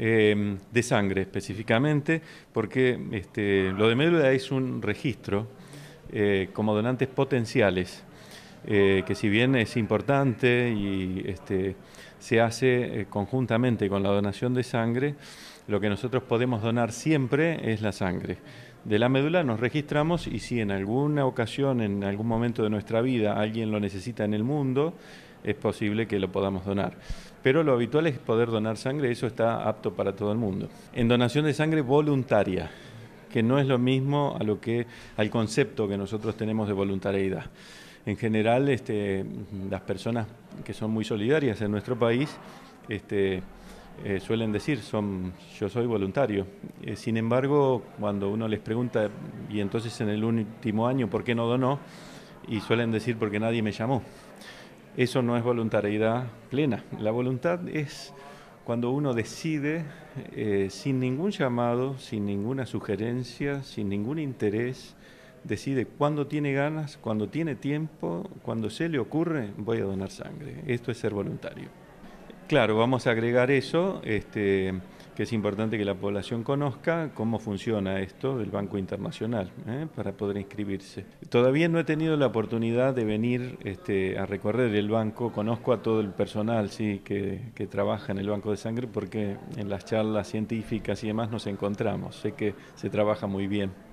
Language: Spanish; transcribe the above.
Em, de sangre específicamente, porque este, lo de médula es un registro eh, como donantes potenciales, eh, que si bien es importante y este, se hace eh, conjuntamente con la donación de sangre, lo que nosotros podemos donar siempre es la sangre. De la médula nos registramos y si en alguna ocasión, en algún momento de nuestra vida, alguien lo necesita en el mundo, es posible que lo podamos donar. Pero lo habitual es poder donar sangre, eso está apto para todo el mundo. En donación de sangre voluntaria, que no es lo mismo a lo que, al concepto que nosotros tenemos de voluntariedad. En general, este, las personas que son muy solidarias en nuestro país este, eh, suelen decir, son, yo soy voluntario. Eh, sin embargo, cuando uno les pregunta, y entonces en el último año, ¿por qué no donó? Y suelen decir, porque nadie me llamó eso no es voluntariedad plena. La voluntad es cuando uno decide eh, sin ningún llamado, sin ninguna sugerencia, sin ningún interés, decide cuando tiene ganas, cuando tiene tiempo, cuando se le ocurre, voy a donar sangre. Esto es ser voluntario. Claro, vamos a agregar eso. Este, que es importante que la población conozca cómo funciona esto del Banco Internacional ¿eh? para poder inscribirse. Todavía no he tenido la oportunidad de venir este, a recorrer el banco, conozco a todo el personal sí, que, que, trabaja en el Banco de Sangre porque en las charlas científicas y demás nos encontramos, sé que se trabaja muy bien.